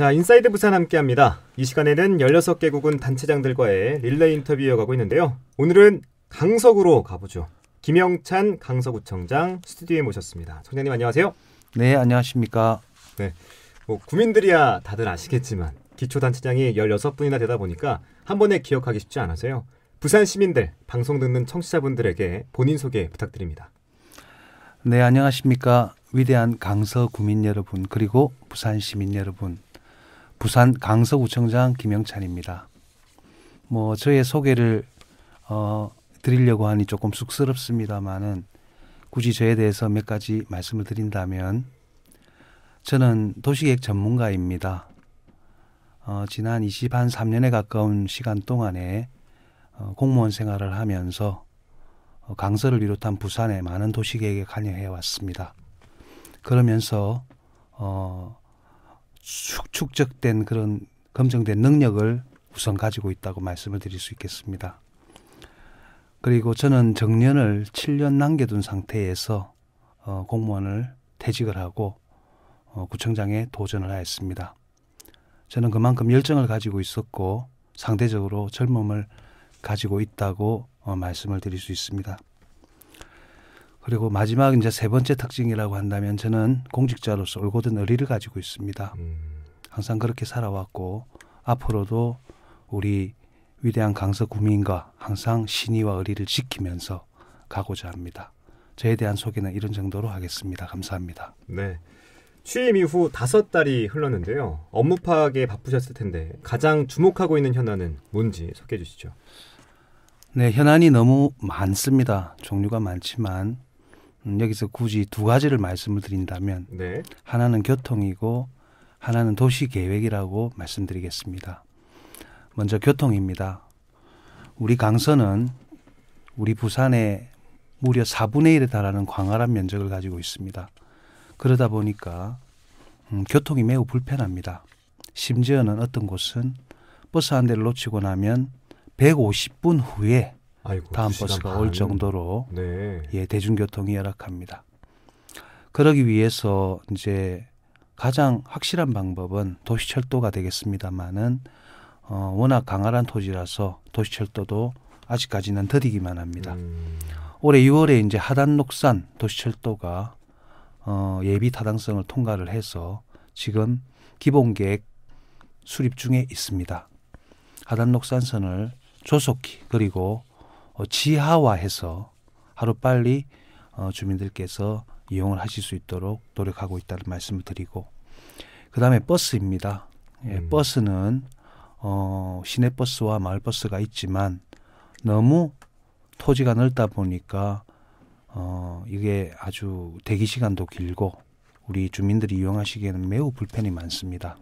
자, 인사이드 부산 함께합니다. 이 시간에는 16개국은 단체장들과의 릴레이 인터뷰 에가고 있는데요. 오늘은 강석으로 가보죠. 김영찬 강서구청장 스튜디오에 모셨습니다. 청장님 안녕하세요. 네, 안녕하십니까. 네, 뭐 구민들이야 다들 아시겠지만 기초단체장이 16분이나 되다 보니까 한 번에 기억하기 쉽지 않으세요 부산 시민들, 방송 듣는 청취자분들에게 본인 소개 부탁드립니다. 네, 안녕하십니까. 위대한 강서 구민 여러분, 그리고 부산 시민 여러분, 부산 강서구청장 김영찬입니다. 뭐 저의 소개를 어, 드리려고 하니 조금 쑥스럽습니다만은 굳이 저에 대해서 몇 가지 말씀을 드린다면 저는 도시계획 전문가입니다. 어, 지난 20, 한 3년에 가까운 시간 동안에 어, 공무원 생활을 하면서 어, 강서를 비롯한 부산의 많은 도시계획에 관여해 왔습니다. 그러면서 어, 축적된 그런 검증된 능력을 우선 가지고 있다고 말씀을 드릴 수 있겠습니다. 그리고 저는 정년을 7년 남겨둔 상태에서 어, 공무원을 퇴직을 하고 어, 구청장에 도전을 하였습니다. 저는 그만큼 열정을 가지고 있었고 상대적으로 젊음을 가지고 있다고 어, 말씀을 드릴 수 있습니다. 그리고 마지막 이제 세 번째 특징이라고 한다면 저는 공직자로서 올곧은 의리를 가지고 있습니다. 음. 항상 그렇게 살아왔고 앞으로도 우리 위대한 강서 구민과 항상 신의와 의리를 지키면서 가고자 합니다. 저에 대한 소개는 이런 정도로 하겠습니다. 감사합니다. 네. 취임 이후 다섯 달이 흘렀는데요. 업무 파악에 바쁘셨을 텐데 가장 주목하고 있는 현안은 뭔지 소개해 주시죠. 네, 현안이 너무 많습니다. 종류가 많지만 음, 여기서 굳이 두 가지를 말씀을 드린다면 네. 하나는 교통이고 하나는 도시 계획이라고 말씀드리겠습니다. 먼저 교통입니다. 우리 강서는 우리 부산의 무려 4분의 1에 달하는 광활한 면적을 가지고 있습니다. 그러다 보니까 음, 교통이 매우 불편합니다. 심지어는 어떤 곳은 버스 한 대를 놓치고 나면 150분 후에 아이고, 다음 버스가 반. 올 정도로 네. 예 대중교통이 열악합니다. 그러기 위해서 이제 가장 확실한 방법은 도시철도가 되겠습니다만은 어, 워낙 강한 토지라서 도시철도도 아직까지는 더디기만 합니다. 음. 올해 6월에 이제 하단 녹산 도시철도가 어, 예비 타당성을 통과를 해서 지금 기본 계획 수립 중에 있습니다. 하단 녹산선을 조속히 그리고 어, 지하화해서 하루빨리 어, 주민들께서 이용을 하실 수 있도록 노력하고 있다는 말씀을 드리고 그 다음에 버스입니다. 예, 음. 버스는 어, 시내버스와 마을버스가 있지만 너무 토지가 넓다 보니까 어, 이게 아주 대기 시간도 길고 우리 주민들이 이용하시기에는 매우 불편이 많습니다.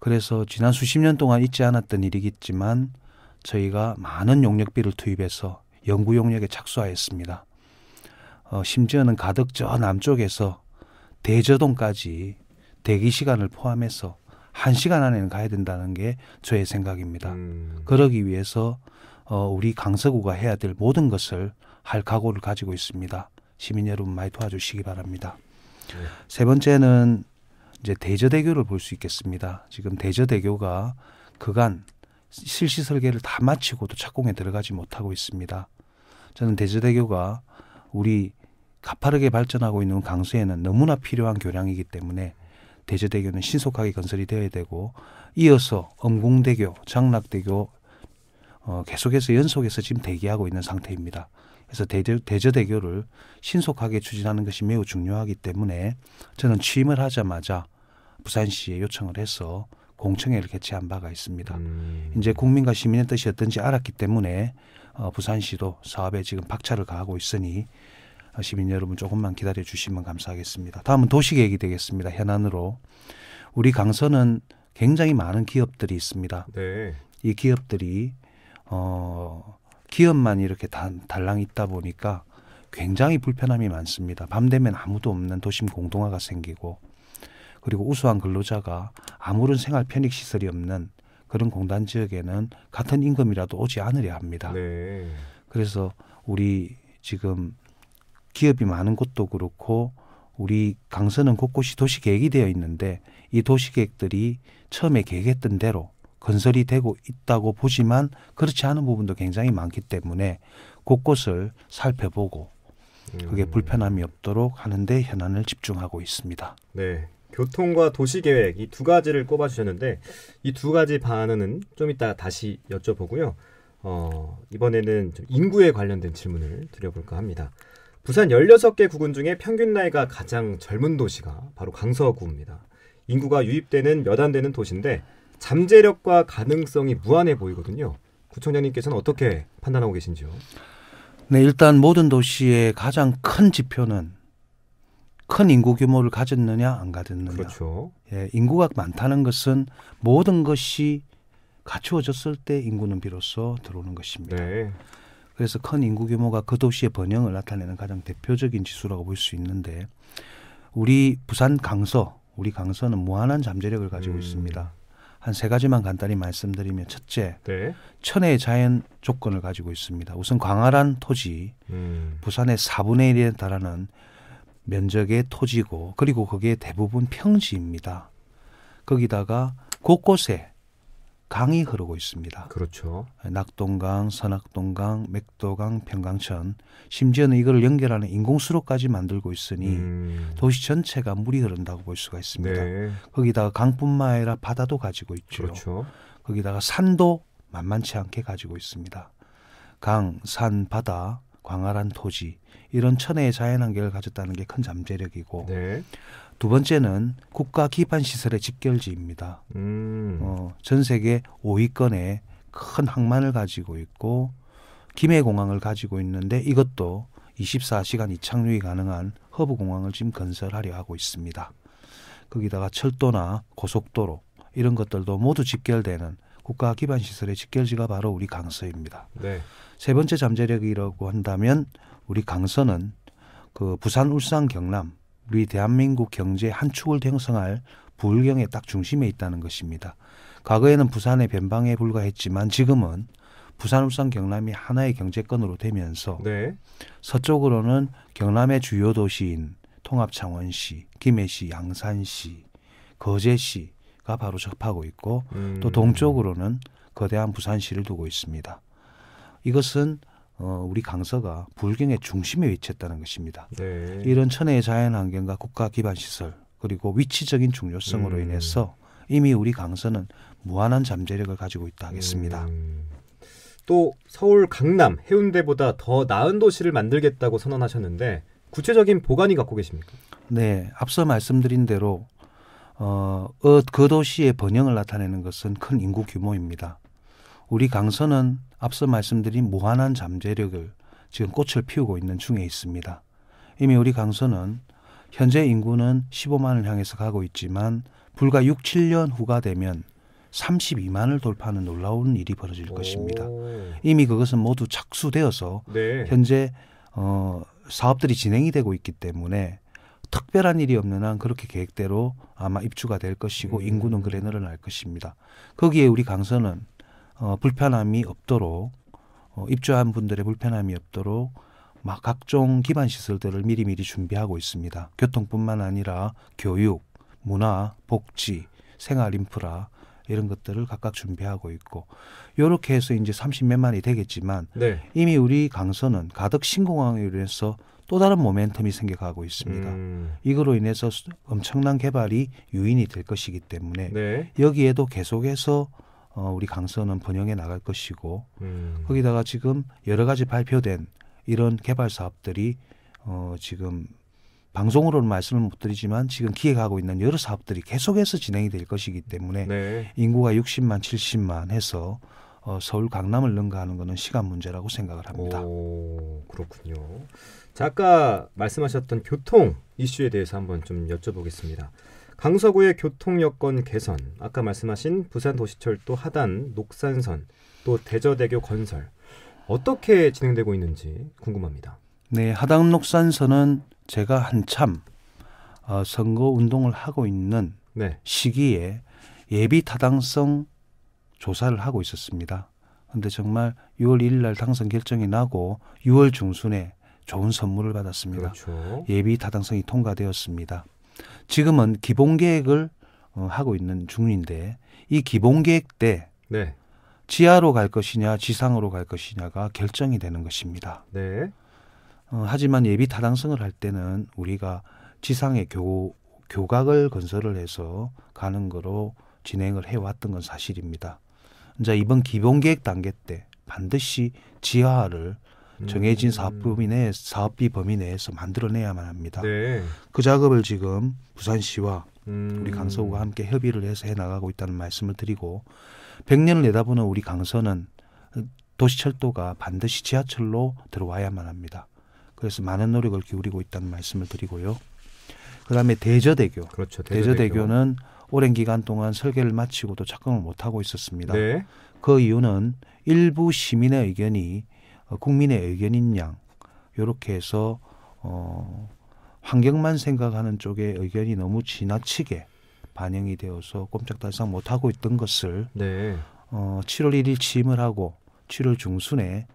그래서 지난 수십 년 동안 있지 않았던 일이겠지만 저희가 많은 용역비를 투입해서 연구 용역에 착수하였습니다. 어, 심지어는 가득저 남쪽에서 대저동까지 대기 시간을 포함해서 한 시간 안에는 가야 된다는 게 저의 생각입니다. 음. 그러기 위해서 어, 우리 강서구가 해야 될 모든 것을 할 각오를 가지고 있습니다. 시민 여러분 많이 도와주시기 바랍니다. 네. 세 번째는 이제 대저대교를 볼 수 있겠습니다. 지금 대저대교가 그간 실시 설계를 다 마치고도 착공에 들어가지 못하고 있습니다. 저는 대저대교가 우리 가파르게 발전하고 있는 강서에는 너무나 필요한 교량이기 때문에 대저대교는 신속하게 건설이 되어야 되고 이어서 엄궁대교, 장락대교 어, 계속해서 연속해서 지금 대기하고 있는 상태입니다. 그래서 대저, 대저대교를 신속하게 추진하는 것이 매우 중요하기 때문에 저는 취임을 하자마자 부산시에 요청을 해서 공청회를 개최한 바가 있습니다. 음. 이제 국민과 시민의 뜻이 어떤지 알았기 때문에 어, 부산시도 사업에 지금 박차를 가하고 있으니 어, 시민 여러분 조금만 기다려 주시면 감사하겠습니다. 다음은 도시 계획이 되겠습니다. 현안으로 우리 강서는 굉장히 많은 기업들이 있습니다. 네. 이 기업들이 어 기업만 이렇게 단, 달랑 있다 보니까 굉장히 불편함이 많습니다. 밤 되면 아무도 없는 도심 공동화가 생기고 그리고 우수한 근로자가 아무런 생활 편익 시설이 없는 그런 공단 지역에는 같은 임금이라도 오지 않으려 합니다. 네. 그래서 우리 지금 기업이 많은 곳도 그렇고 우리 강서는 곳곳이 도시 계획이 되어 있는데 이 도시 계획들이 처음에 계획했던 대로 건설이 되고 있다고 보지만 그렇지 않은 부분도 굉장히 많기 때문에 곳곳을 살펴보고 그게 음. 불편함이 없도록 하는데 현안을 집중하고 있습니다. 네. 교통과 도시계획 이 두 가지를 꼽아주셨는데 이 두 가지 반응은 좀 이따 다시 여쭤보고요. 어, 이번에는 인구에 관련된 질문을 드려볼까 합니다. 부산 1 6개 구군 중에 평균 나이가 가장 젊은 도시가 바로 강서구입니다. 인구가 유입되는 몇 안 되는 도시인데 잠재력과 가능성이 무한해 보이거든요. 구청장님께서는 어떻게 판단하고 계신지요? 네, 일단 모든 도시의 가장 큰 지표는 큰 인구 규모를 가졌느냐 안 가졌느냐. 그렇죠. 예, 인구가 많다는 것은 모든 것이 갖추어졌을 때 인구는 비로소 들어오는 것입니다. 네. 그래서 큰 인구 규모가 그 도시의 번영을 나타내는 가장 대표적인 지수라고 볼 수 있는데 우리 부산 강서, 우리 강서는 무한한 잠재력을 가지고 음. 있습니다. 한 세 가지만 간단히 말씀드리면 첫째, 네. 천혜의 자연 조건을 가지고 있습니다. 우선 광활한 토지, 음. 부산의 4분의 1에 달하는 면적의 토지고 그리고 그게 대부분 평지입니다. 거기다가 곳곳에 강이 흐르고 있습니다. 그렇죠. 낙동강, 선악동강, 맥도강, 평강천, 심지어는 이걸 연결하는 인공수로까지 만들고 있으니 음. 도시 전체가 물이 흐른다고 볼 수가 있습니다. 네. 거기다가 강뿐만 아니라 바다도 가지고 있죠. 그렇죠. 거기다가 산도 만만치 않게 가지고 있습니다. 강, 산, 바다, 광활한 토지 이런 천혜의 자연 환경을 가졌다는 게 큰 잠재력이고 네. 두 번째는 국가 기반 시설의 집결지입니다. 음. 어, 전 세계 5위권에 큰 항만을 가지고 있고 김해 공항을 가지고 있는데 이것도 24시간 이착륙이 가능한 허브 공항을 지금 건설하려 하고 있습니다. 거기다가 철도나 고속도로 이런 것들도 모두 집결되는 국가 기반 시설의 직결지가 바로 우리 강서입니다. 네. 세 번째 잠재력이라고 한다면 우리 강서는 그 부산, 울산, 경남 우리 대한민국 경제 한 축을 형성할 부울경의 딱 중심에 있다는 것입니다. 과거에는 부산의 변방에 불과했지만 지금은 부산, 울산, 경남이 하나의 경제권으로 되면서 네. 서쪽으로는 경남의 주요 도시인 통합 창원시, 김해시, 양산시, 거제시, 바가 바로 접하고 있고 음. 또 동쪽으로는 거대한 부산시를 두고 있습니다. 이것은 어, 우리 강서가 불경의 중심에 위치했다는 것입니다. 네. 이런 천혜의 자연환경과 국가기반시설 그리고 위치적인 중요성으로 음. 인해서 이미 우리 강서는 무한한 잠재력을 가지고 있다 하겠습니다. 음. 또 서울 강남 해운대보다 더 나은 도시를 만들겠다고 선언하셨는데 구체적인 보관이 갖고 계십니까? 네, 앞서 말씀드린 대로 어, 그 도시의 번영을 나타내는 것은 큰 인구 규모입니다. 우리 강서는 앞서 말씀드린 무한한 잠재력을 지금 꽃을 피우고 있는 중에 있습니다. 이미 우리 강서는 현재 인구는 15만을 향해서 가고 있지만 불과 6, 7년 후가 되면 32만을 돌파하는 놀라운 일이 벌어질 오. 것입니다. 이미 그것은 모두 착수되어서 네. 현재 어, 사업들이 진행이 되고 있기 때문에 특별한 일이 없는 한 그렇게 계획대로 아마 입주가 될 것이고 음. 인구는 그래 늘어날 것입니다. 거기에 우리 강서는 어, 불편함이 없도록 어, 입주한 분들의 불편함이 없도록 막 각종 기반 시설들을 미리미리 준비하고 있습니다. 교통뿐만 아니라 교육, 문화, 복지, 생활 인프라 이런 것들을 각각 준비하고 있고 요렇게 해서 이제 30몇만이 되겠지만 네. 이미 우리 강서는 가덕 신공항에 의해서 또 다른 모멘텀이 생겨가고 있습니다. 음. 이거로 인해서 엄청난 개발이 유인이 될 것이기 때문에 네. 여기에도 계속해서 어, 우리 강서는 번영해 나갈 것이고 음. 거기다가 지금 여러 가지 발표된 이런 개발 사업들이 어, 지금 방송으로는 말씀을 못 드리지만 지금 기획하고 있는 여러 사업들이 계속해서 진행이 될 것이기 때문에 네. 인구가 60만, 70만 해서 어, 서울 강남을 능가하는 것은 시간 문제라고 생각을 합니다. 오, 그렇군요. 자, 아까 말씀하셨던 교통 이슈에 대해서 한번 좀 여쭤보겠습니다. 강서구의 교통 여건 개선, 아까 말씀하신 부산 도시철도 하단 녹산선, 또 대저대교 건설 어떻게 진행되고 있는지 궁금합니다. 네, 하단 녹산선은 제가 한참 어, 선거 운동을 하고 있는 네. 시기에 예비 타당성 조사를 하고 있었습니다. 근데 정말 6월 1일 날 당선 결정이 나고 6월 중순에 좋은 선물을 받았습니다. 그렇죠. 예비 타당성이 통과되었습니다. 지금은 기본 계획을 어, 하고 있는 중인데 이 기본 계획 때 네. 지하로 갈 것이냐 지상으로 갈 것이냐가 결정이 되는 것입니다. 네. 어, 하지만 예비 타당성을 할 때는 우리가 지상의 교, 교각을 건설을 해서 가는 거로 진행을 해왔던 건 사실입니다. 이제 이번 기본계획 단계 때 반드시 지하를 음. 정해진 사업 범위 내 사업비 범위 내에서 만들어내야만 합니다. 네. 그 작업을 지금 부산시와 음. 우리 강서구가 함께 협의를 해서 해 나가고 있다는 말씀을 드리고 100년을 내다보는 우리 강서는 도시철도가 반드시 지하철로 들어와야만 합니다. 그래서 많은 노력을 기울이고 있다는 말씀을 드리고요. 그다음에 대저대교. 그렇죠. 대저대교. 대저대교는 오랜 기간 동안 설계를 마치고도 착공을 못하고 있었습니다. 네. 그 이유는 일부 시민의 의견이 어, 국민의 의견인 양 이렇게 해서 어, 환경만 생각하는 쪽의 의견이 너무 지나치게 반영이 되어서 꼼짝달싹 못하고 있던 것을 네. 어, 7월 1일 취임을 하고 7월 중순에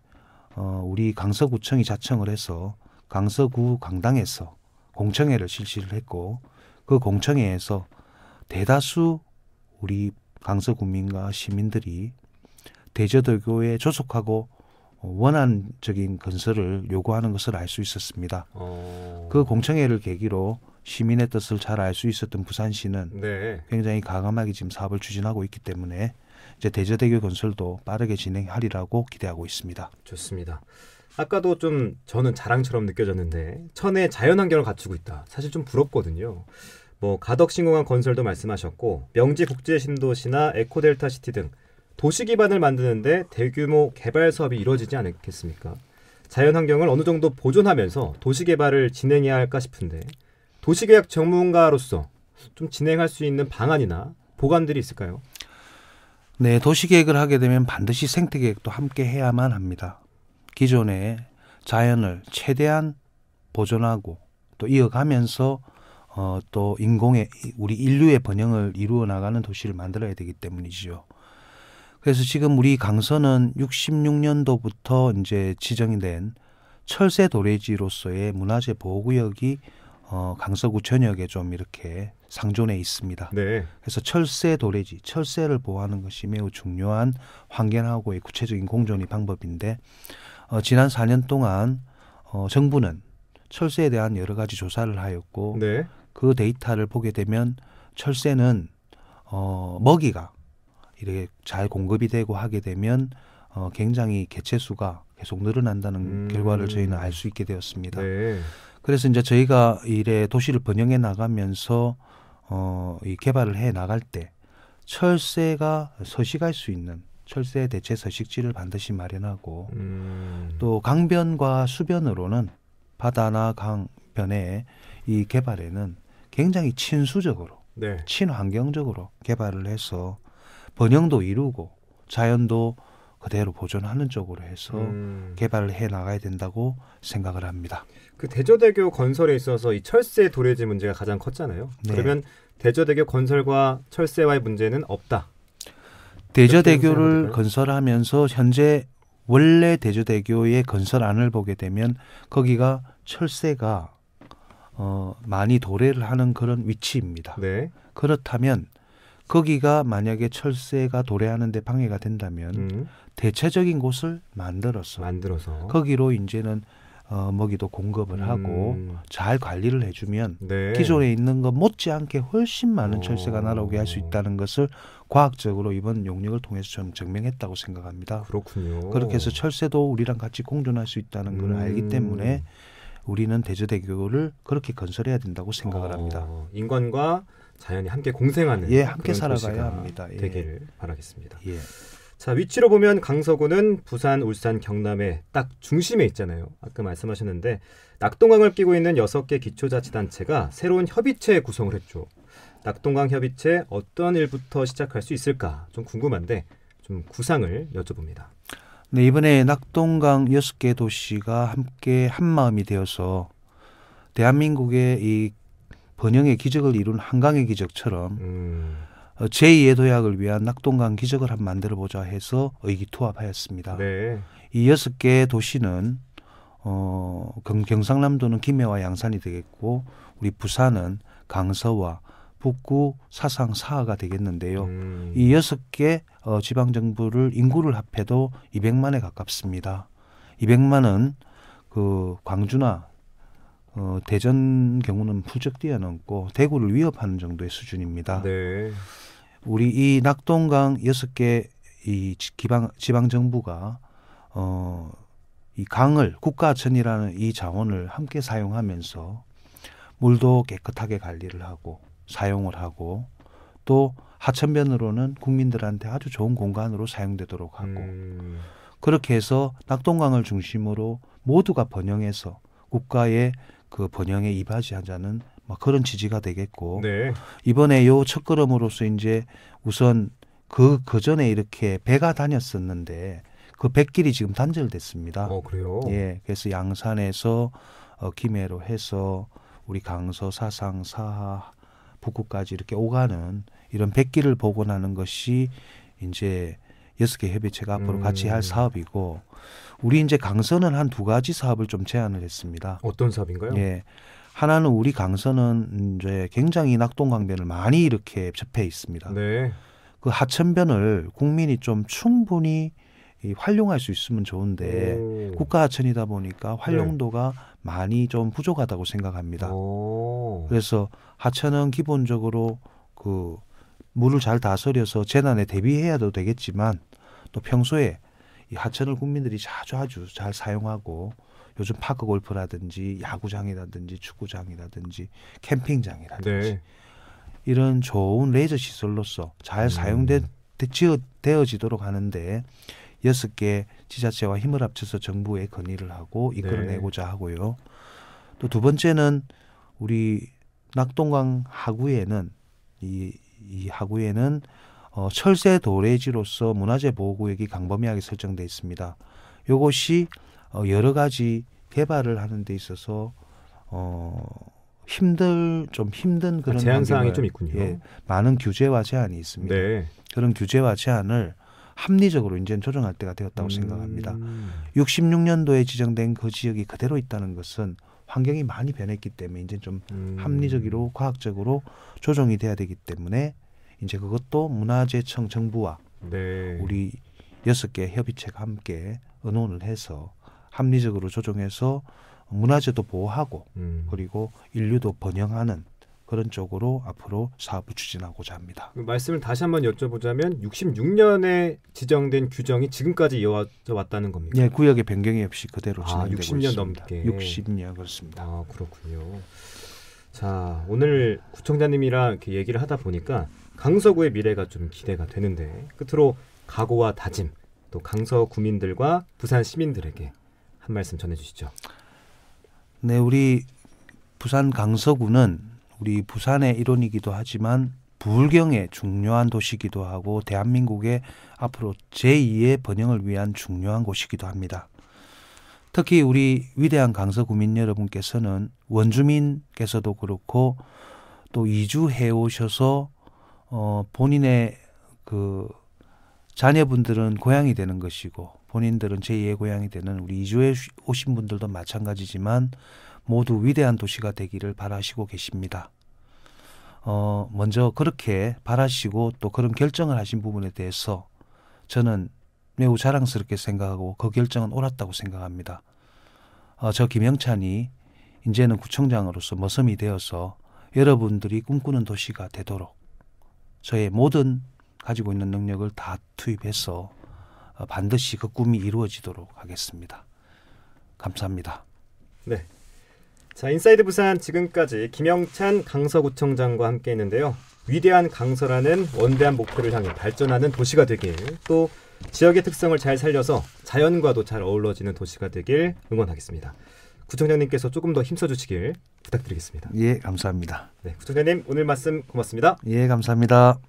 어, 우리 강서구청이 자청을 해서 강서구 강당에서 공청회를 실시를 했고 그 공청회에서 대다수 우리 강서 국민과 시민들이 대저대교에 조속하고 어, 원안적인 건설을 요구하는 것을 알 수 있었습니다. 어... 그 공청회를 계기로 시민의 뜻을 잘 알 수 있었던 부산시는 네. 굉장히 과감하게 지금 사업을 추진하고 있기 때문에 이제 대저대교 건설도 빠르게 진행하리라고 기대하고 있습니다. 좋습니다. 아까도 좀 저는 자랑처럼 느껴졌는데 천혜 자연환경을 갖추고 있다. 사실 좀 부럽거든요. 뭐 가덕신공항 건설도 말씀하셨고 명지 국제신도시나 에코델타 시티 등 도시 기반을 만드는데 대규모 개발 사업이 이루어지지 않겠습니까? 자연 환경을 어느 정도 보존하면서 도시 개발을 진행해야 할까 싶은데 도시계획 전문가로서 좀 진행할 수 있는 방안이나 보관들이 있을까요? 네, 도시계획을 하게 되면 반드시 생태계획도 함께 해야만 합니다. 기존의 자연을 최대한 보존하고 또 이어가면서 어, 또 인공의 우리 인류의 번영을 이루어 나가는 도시를 만들어야 되기 때문이지요. 그래서 지금 우리 강서는 66년도부터 이제 지정이 된 철새 도래지로서의 문화재 보호구역이 어, 강서구 전역에 좀 이렇게 상존해 있습니다. 네. 그래서 철새 도래지, 철새를 보호하는 것이 매우 중요한 환경하고의 구체적인 공존의 방법인데 어, 지난 4년 동안 어, 정부는 철새에 대한 여러 가지 조사를 하였고 네. 그 데이터를 보게 되면 철새는 어, 먹이가 이렇게 잘 공급이 되고 하게 되면 어, 굉장히 개체 수가 계속 늘어난다는 음. 결과를 저희는 알 수 있게 되었습니다. 네. 그래서 이제 저희가 이래 도시를 번영해 나가면서 어, 이 개발을 해 나갈 때 철새가 서식할 수 있는 철새 대체 서식지를 반드시 마련하고 음. 또 강변과 수변으로는 바다나 강변에이 개발에는 굉장히 친수적으로 네. 친환경적으로 개발을 해서 번영도 이루고 자연도 그대로 보존하는 쪽으로 해서 음. 개발을 해 나가야 된다고 생각을 합니다. 그 대저대교 건설에 있어서 이 철새 도래지 문제가 가장 컸잖아요. 네. 그러면 대저대교 건설과 철새와의 문제는 없다. 대저대교를 건설하면서 현재 원래 대저대교의 건설안을 보게 되면 거기가 철새가 어, 많이 도래를 하는 그런 위치입니다. 네. 그렇다면 거기가 만약에 철새가 도래하는 데 방해가 된다면 음. 대체적인 곳을 만들어서, 만들어서 거기로 이제는 어, 먹이도 공급을 음. 하고 잘 관리를 해주면 네. 기존에 있는 것 못지않게 훨씬 많은 오. 철새가 어. 날아오게 할 수 있다는 것을 과학적으로 이번 용역을 통해서 좀 증명했다고 생각합니다. 그렇군요. 그렇게 해서 철새도 우리랑 같이 공존할 수 있다는 걸 음. 알기 때문에 우리는 대저대교를 그렇게 건설해야 된다고 생각을 어, 합니다. 인간과 자연이 함께 공생하는 예, 함께 살아가야 합니다. 예. 되기를 바라겠습니다. 예. 자 위치로 보면 강서구는 부산, 울산, 경남의 딱 중심에 있잖아요. 아까 말씀하셨는데 낙동강을 끼고 있는 여섯 개 기초자치단체가 새로운 협의체 구성을 했죠. 낙동강 협의체 어떤 일부터 시작할 수 있을까 좀 궁금한데 좀 구상을 여쭤봅니다. 네, 이번에 낙동강 여섯 개 도시가 함께 한마음이 되어서 대한민국의 이 번영의 기적을 이룬 한강의 기적처럼 음. 어, 제2의 도약을 위한 낙동강 기적을 한번 만들어 보자 해서 의기투합하였습니다. 네. 이 여섯 개 도시는 어, 경, 경상남도는 김해와 양산이 되겠고 우리 부산은 강서와 북구 사상 사하가 되겠는데요. 음. 이 여섯 개 어, 지방 정부를 인구를 합해도 200만에 가깝습니다. 200만은 그 광주나 어, 대전 경우는 부쩍 뛰어넘고 대구를 위협하는 정도의 수준입니다. 네. 우리 이 낙동강 여섯 개 이 지방 지방 정부가 어, 이 강을 국가천이라는 이 자원을 함께 사용하면서 물도 깨끗하게 관리를 하고 사용을 하고 또하천변으로는 국민들한테 아주 좋은 공간으로 사용되도록 하고 음. 그렇게 해서 낙동강을 중심으로 모두가 번영해서 국가의 그 번영에 이바지하자는 막 뭐 그런 지지가 되겠고 네. 이번에 요 첫걸음으로서 이제 우선 그 그전에 이렇게 배가 다녔었는데 그 백길이 지금 단절됐습니다. 어, 그래요? 예. 그래서 양산에서 어, 김해로 해서 우리 강서, 사상, 사하, 북구까지 이렇게 오가는 이런 백기를 복원하는 것이 이제 여섯 개 협의체가 앞으로 음. 같이 할 음. 사업이고 우리 이제 강서는 한 두 가지 사업을 좀 제안을 했습니다. 어떤 사업인가요? 예. 하나는 우리 강서는 이제 굉장히 낙동강변을 많이 이렇게 접해 있습니다. 네. 그 하천변을 국민이 좀 충분히 이 활용할 수 있으면 좋은데 오. 국가 하천이다 보니까 네. 활용도가 네. 많이 좀 부족하다고 생각합니다. 오. 그래서 하천은 기본적으로 그 물을 잘 다스려서 재난에 대비해야도 되겠지만 또 평소에 이 하천을 국민들이 자주 아주 잘 사용하고 요즘 파크 골프라든지 야구장이라든지 축구장이라든지 캠핑장이라든지 네. 이런 좋은 레이저 시설로서 잘 음. 사용된 되어지도록 하는데 여섯 개 지자체와 힘을 합쳐서 정부에 건의를 하고 이끌어내고자 네. 하고요. 또 두 번째는 우리 낙동강 하구에는 이, 이 하구에는 어, 철새 도래지로서 문화재 보호구역이 광범위하게 설정돼 있습니다. 요것이 어, 여러 가지 개발을 하는 데 있어서 어, 힘들 좀 힘든 그런 아, 제한 사항이 좀 있군요. 예, 많은 규제와 제한이 있습니다. 네. 그런 규제와 제한을 합리적으로 이제 조정할 때가 되었다고 음. 생각합니다. 66년도에 지정된 그 지역이 그대로 있다는 것은 환경이 많이 변했기 때문에 이제 좀 음. 합리적으로 과학적으로 조정이 돼야 되기 때문에 이제 그것도 문화재청 정부와 네. 우리 여섯 개 협의체가 함께 의논을 해서 합리적으로 조정해서 문화재도 보호하고 음. 그리고 인류도 번영하는 그런 쪽으로 앞으로 사업을 추진하고자 합니다. 말씀을 다시 한번 여쭤보자면 66년에 지정된 규정이 지금까지 이어왔다는 겁니까? 네, 구역의 변경이 없이 그대로 아, 진행되고 아, 60년 있습니다. 넘게 60년 그렇습니다. 아, 그렇군요. 자, 오늘 구청장님이랑 이렇게 얘기를 하다 보니까 강서구의 미래가 좀 기대가 되는데 끝으로 각오와 다짐 또 강서 구민들과 부산 시민들에게 한 말씀 전해 주시죠. 네, 우리 부산 강서구는 우리 부산의 일원이기도 하지만 불경의 중요한 도시이기도 하고 대한민국의 앞으로 제2의 번영을 위한 중요한 곳이기도 합니다. 특히 우리 위대한 강서구민 여러분께서는 원주민께서도 그렇고 또 이주해 오셔서 어 본인의 그 자녀분들은 고향이 되는 것이고 본인들은 제2의 고향이 되는 우리 이주해 오신 분들도 마찬가지지만 모두 위대한 도시가 되기를 바라시고 계십니다. 어, 먼저 그렇게 바라시고 또 그런 결정을 하신 부분에 대해서 저는 매우 자랑스럽게 생각하고 그 결정은 옳았다고 생각합니다. 어, 저 김영찬이 이제는 구청장으로서 머슴이 되어서 여러분들이 꿈꾸는 도시가 되도록 저의 모든 가지고 있는 능력을 다 투입해서 어, 반드시 그 꿈이 이루어지도록 하겠습니다. 감사합니다. 네, 자, 인사이드 부산 지금까지 김영찬 강서구청장과 함께 했는데요. 위대한 강서라는 원대한 목표를 향해 발전하는 도시가 되길 또 지역의 특성을 잘 살려서 자연과도 잘 어우러지는 도시가 되길 응원하겠습니다. 구청장님께서 조금 더 힘써 주시길 부탁드리겠습니다. 예, 감사합니다. 네, 구청장님 오늘 말씀 고맙습니다. 예, 감사합니다.